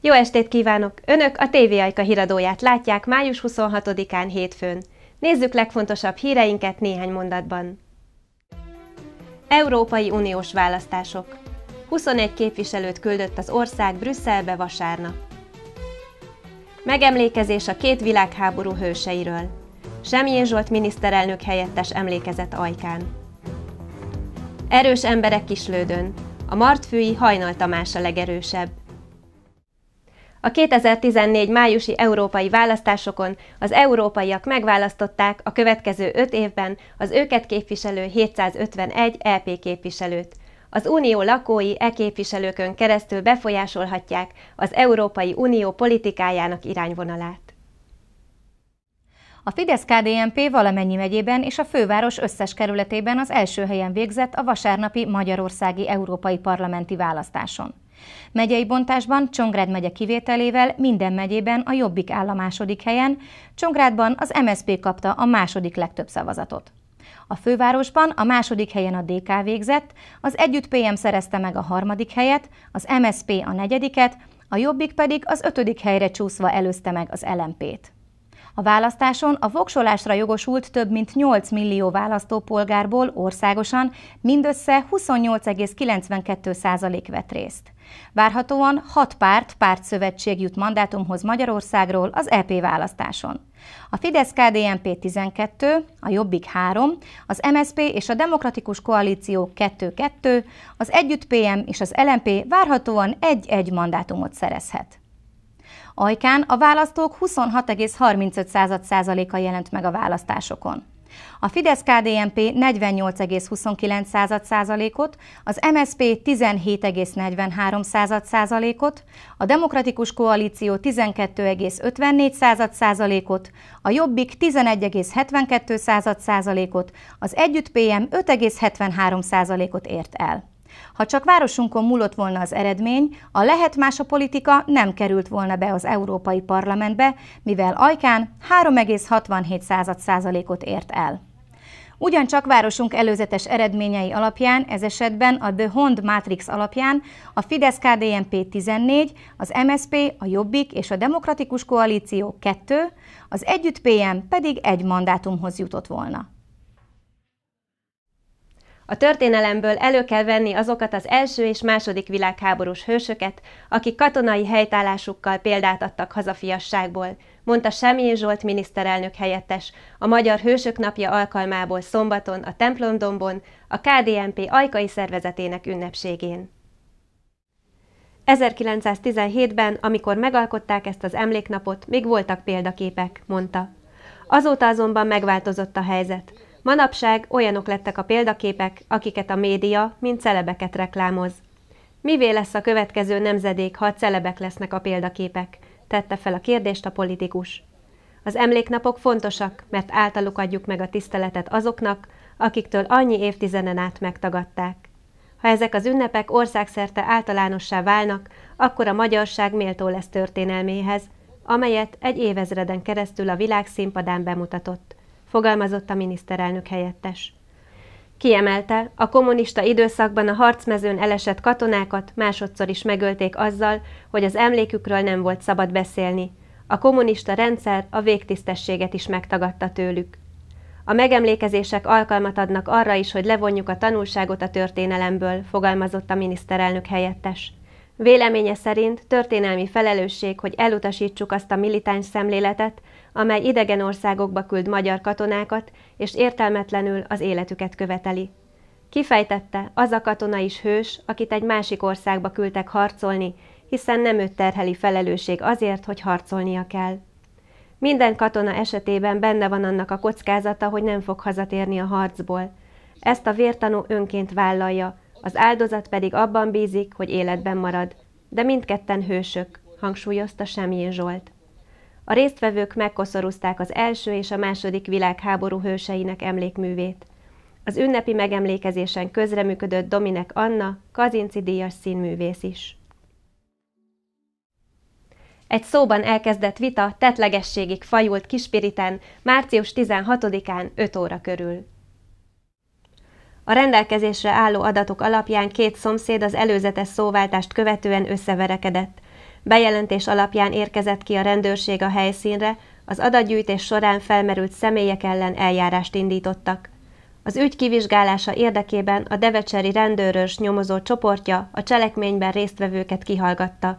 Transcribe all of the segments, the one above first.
Jó estét kívánok! Önök a TV Ajka híradóját látják május 26-án hétfőn. Nézzük legfontosabb híreinket néhány mondatban. Európai Uniós választások. 21 képviselőt küldött az ország Brüsszelbe vasárnap. Megemlékezés a két világháború hőseiről. Semjén Zsolt miniszterelnök helyettes emlékezett ajkán. Erős emberek kislődön. A martfői Hajnal Tamás a legerősebb. A 2014 májusi európai választásokon az európaiak megválasztották a következő öt évben az őket képviselő 751 EP képviselőt. Az unió lakói e képviselőkön keresztül befolyásolhatják az Európai Unió politikájának irányvonalát. A Fidesz-KDNP valamennyi megyében és a főváros összes kerületében az első helyen végzett a vasárnapi magyarországi európai parlamenti választáson. Megyei bontásban Csongrád megye kivételével minden megyében a Jobbik áll a második helyen, Csongrádban az MSZP kapta a második legtöbb szavazatot. A fővárosban a második helyen a DK végzett, az Együtt PM szerezte meg a harmadik helyet, az MSP a negyediket, a Jobbik pedig az ötödik helyre csúszva előzte meg az LMP-t. A választáson a voksolásra jogosult több mint 8 millió választópolgárból országosan mindössze 28,92% vett részt. Várhatóan hat párt pártszövetség jut mandátumhoz Magyarországról az EP választáson. A Fidesz-KDNP 12, a Jobbik 3, az MSP és a Demokratikus Koalíció 2-2, az Együtt PM és az LMP várhatóan egy-egy mandátumot szerezhet. Ajkán a választók 26,35%-a jelent meg a választásokon. A Fidesz-KDNP 48,29%-ot, az MSP 17,43%-ot, a Demokratikus Koalíció 12,54%-ot, a Jobbik 11,72%-ot, az Együtt PM 5,73%-ot ért el. Ha csak városunkon múlott volna az eredmény, a lehet más a politika nem került volna be az Európai Parlamentbe, mivel Ajkán 3,67 százalékot ért el. Ugyancsak városunk előzetes eredményei alapján, ez esetben a The Hond Matrix alapján a fidesz KDNP 14, az MSP, a Jobbik és a Demokratikus Koalíció 2, az Együtt PM pedig egy mandátumhoz jutott volna. A történelemből elő kell venni azokat az első és második világháborús hősöket, akik katonai helytállásukkal példát adtak hazafiasságból, mondta Semjén Zsolt miniszterelnök helyettes a Magyar Hősök Napja alkalmából szombaton a Templomdombon a KDNP ajkai szervezetének ünnepségén. 1917-ben, amikor megalkották ezt az emléknapot, még voltak példaképek, mondta. Azóta azonban megváltozott a helyzet – Manapság olyanok lettek a példaképek, akiket a média, mint celebeket reklámoz. Mivé lesz a következő nemzedék, ha a celebek lesznek a példaképek? Tette fel a kérdést a politikus. Az emléknapok fontosak, mert általuk adjuk meg a tiszteletet azoknak, akiktől annyi évtizeden át megtagadták. Ha ezek az ünnepek országszerte általánossá válnak, akkor a magyarság méltó lesz történelméhez, amelyet egy évezreden keresztül a világ színpadán bemutatott fogalmazott a miniszterelnök helyettes. Kiemelte, a kommunista időszakban a harcmezőn elesett katonákat másodszor is megölték azzal, hogy az emlékükről nem volt szabad beszélni. A kommunista rendszer a végtisztességet is megtagadta tőlük. A megemlékezések alkalmat adnak arra is, hogy levonjuk a tanulságot a történelemből, fogalmazott a miniszterelnök helyettes. Véleménye szerint történelmi felelősség, hogy elutasítsuk azt a militáns szemléletet, amely idegen országokba küld magyar katonákat, és értelmetlenül az életüket követeli. Kifejtette, az a katona is hős, akit egy másik országba küldtek harcolni, hiszen nem őt terheli felelősség azért, hogy harcolnia kell. Minden katona esetében benne van annak a kockázata, hogy nem fog hazatérni a harcból. Ezt a vértanú önként vállalja, az áldozat pedig abban bízik, hogy életben marad. De mindketten hősök, hangsúlyozta Semjén Zsolt. A résztvevők megkoszorúzták az első és a második világháború hőseinek emlékművét. Az ünnepi megemlékezésen közreműködött Dominek Anna, Kazinci díjas színművész is. Egy szóban elkezdett vita tetlegességig fajult Kispiriten március 16-án 5 óra körül. A rendelkezésre álló adatok alapján két szomszéd az előzetes szóváltást követően összeverekedett. Bejelentés alapján érkezett ki a rendőrség a helyszínre, az adatgyűjtés során felmerült személyek ellen eljárást indítottak. Az ügy kivizsgálása érdekében a devecseri rendőrös nyomozó csoportja a cselekményben résztvevőket kihallgatta.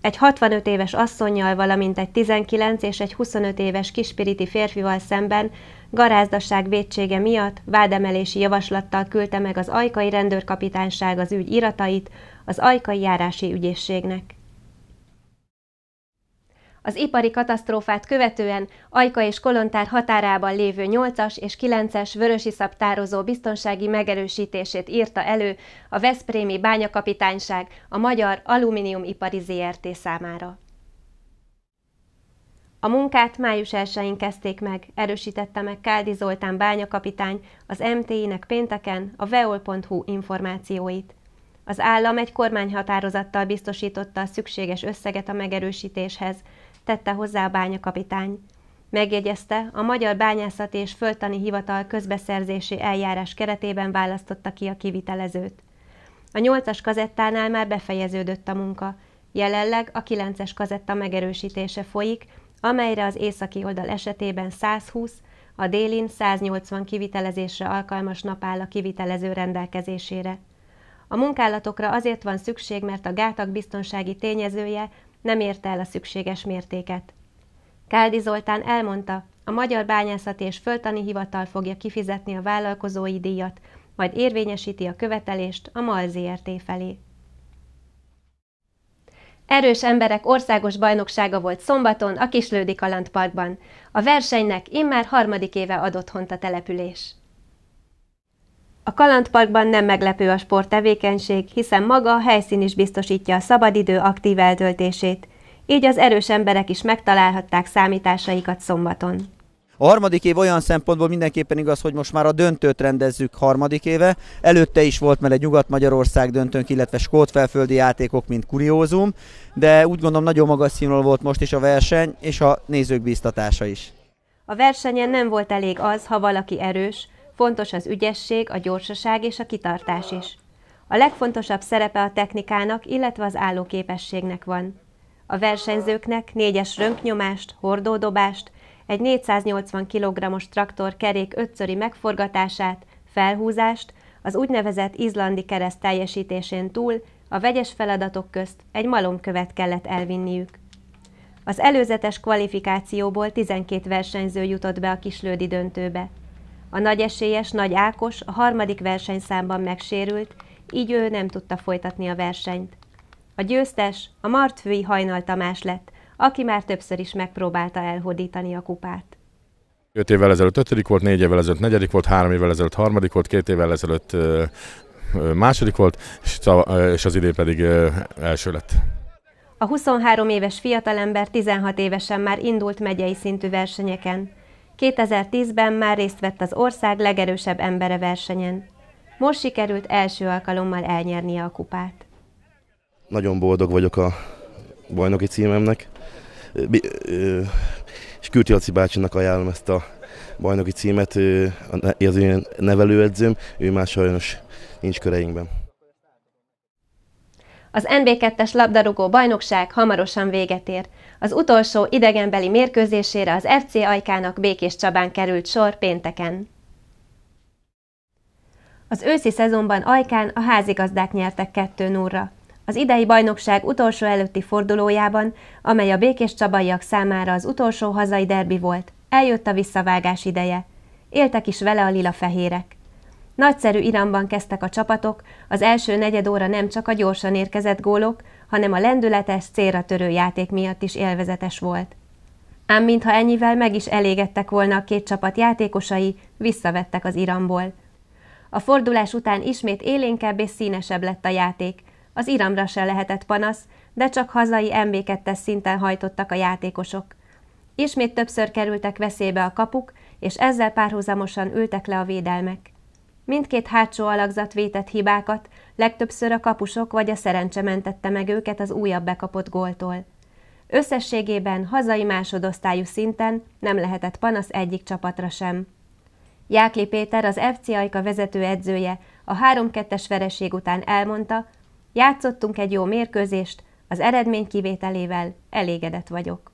Egy 65 éves asszonnyal, valamint egy 19 és egy 25 éves kispiriti férfival szemben garázdaság védsége miatt vádemelési javaslattal küldte meg az Ajkai Rendőrkapitányság az ügy iratait az Ajkai Járási Ügyészségnek. Az ipari katasztrófát követően Ajka és Kolontár határában lévő 8-as és 9-es vörösiszap tározó biztonsági megerősítését írta elő a Veszprémi Bányakapitányság a Magyar Alumíniumipari ZRT számára. A munkát május 1-én kezdték meg, erősítette meg Káldi Zoltán bányakapitány az MTI-nek pénteken a veol.hu információit. Az állam egy kormányhatározattal biztosította a szükséges összeget a megerősítéshez, tette hozzá a bányakapitány. Megjegyezte, a Magyar Bányászati és Föltani Hivatal közbeszerzési eljárás keretében választotta ki a kivitelezőt. A nyolcas kazettánál már befejeződött a munka. Jelenleg a kilences kazetta megerősítése folyik, amelyre az északi oldal esetében 120, a délin 180 kivitelezésre alkalmas nap áll a kivitelező rendelkezésére. A munkálatokra azért van szükség, mert a gátak biztonsági tényezője nem érte el a szükséges mértéket. Káldi Zoltán elmondta, a Magyar Bányászati és Föltani Hivatal fogja kifizetni a vállalkozói díjat, majd érvényesíti a követelést a MAL ZRT felé. Erős emberek országos bajnoksága volt szombaton a Kislődi Kalandparkban. A versenynek immár harmadik éve adott hont a település. A kalandparkban nem meglepő a sporttevékenység, hiszen maga a helyszín is biztosítja a szabadidő aktív eltöltését, így az erős emberek is megtalálhatták számításaikat szombaton. A harmadik év olyan szempontból mindenképpen igaz, hogy most már a döntőt rendezzük harmadik éve. Előtte is volt már egy Nyugat-Magyarország döntőnk, illetve skótfelföldi játékok, mint kuriózum, de úgy gondolom nagyon magas színvonal volt most is a verseny, és a nézők bíztatása is. A versenyen nem volt elég az, ha valaki erős, Fontos az ügyesség, a gyorsaság és a kitartás is. A legfontosabb szerepe a technikának, illetve az állóképességnek van. A versenyzőknek négyes rönknyomást, hordódobást, egy 480 kg-os traktor kerék ötszöri megforgatását, felhúzást, az úgynevezett izlandi kereszt teljesítésén túl a vegyes feladatok közt egy malomkövet kellett elvinniük. Az előzetes kvalifikációból 12 versenyző jutott be a kislődi döntőbe. A nagy esélyes Nagy Ákos a harmadik versenyszámban megsérült, így ő nem tudta folytatni a versenyt. A győztes a Martfői Hajnal Tamás lett, aki már többször is megpróbálta elhódítani a kupát. 5 évvel ezelőtt ötödik volt, 4 évvel ezelőtt negyedik volt, 3 évvel ezelőtt harmadik volt, 2 évvel ezelőtt második volt, és az idén pedig első lett. A 23 éves fiatalember 16 évesen már indult megyei szintű versenyeken. 2010-ben már részt vett az ország legerősebb embere versenyen. Most sikerült első alkalommal elnyernie a kupát. Nagyon boldog vagyok a bajnoki címemnek, és Kürti Laci bácsinak ajánlom ezt a bajnoki címet, az én nevelőedzőm, ő már sajnos nincs köreinkben. Az NB2-es labdarúgó bajnokság hamarosan véget ér. Az utolsó idegenbeli mérkőzésére az FC Ajkának Békés Csabán került sor pénteken. Az őszi szezonban Ajkán a házigazdák nyertek 2 0 Az idei bajnokság utolsó előtti fordulójában, amely a Békés Csabaiak számára az utolsó hazai derbi volt, eljött a visszavágás ideje. Éltek is vele a lila fehérek. Nagyszerű iramban kezdtek a csapatok, az első negyed óra nem csak a gyorsan érkezett gólok, hanem a lendületes, célra törő játék miatt is élvezetes volt. Ám mintha ennyivel meg is elégettek volna a két csapat játékosai, visszavettek az iramból. A fordulás után ismét élénkebb és színesebb lett a játék. Az iramra se lehetett panasz, de csak hazai mb 2 szinten hajtottak a játékosok. Ismét többször kerültek veszélybe a kapuk, és ezzel párhuzamosan ültek le a védelmek. Mindkét hátsó alakzat vétett hibákat, legtöbbször a kapusok vagy a szerencse mentette meg őket az újabb bekapott góltól. Összességében hazai másodosztályú szinten nem lehetett panasz egyik csapatra sem. Jákli Péter, az FC Ajka vezető edzője a 3-2-es vereség után elmondta, játszottunk egy jó mérkőzést, az eredmény kivételével elégedett vagyok.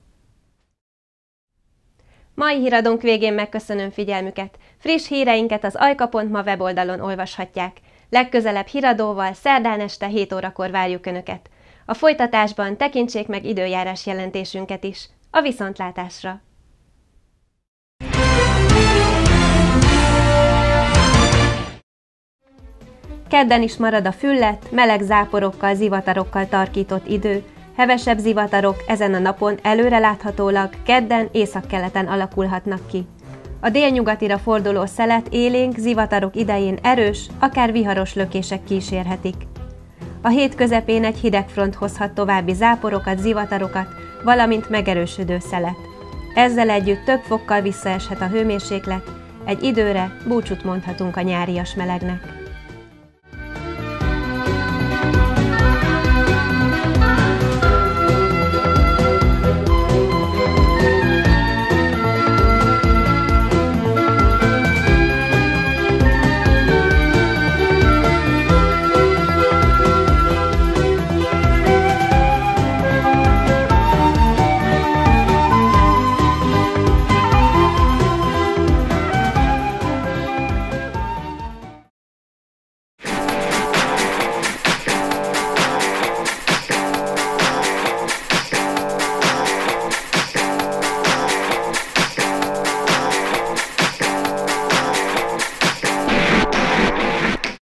Mai híradónk végén megköszönöm figyelmüket. Friss híreinket az ajka.ma weboldalon olvashatják. Legközelebb híradóval szerdán este 7 órakor várjuk Önöket. A folytatásban tekintsék meg időjárás jelentésünket is. A viszontlátásra! Kedden is marad a füllet, meleg záporokkal, zivatarokkal tarkított idő, Hevesebb zivatarok ezen a napon előreláthatólag kedden északkeleten alakulhatnak ki. A délnyugatira forduló szelet élénk zivatarok idején erős, akár viharos lökések kísérhetik. A hét közepén egy hidegfront hozhat további záporokat, zivatarokat, valamint megerősödő szelet. Ezzel együtt több fokkal visszaeshet a hőmérséklet, egy időre búcsút mondhatunk a nyárias melegnek.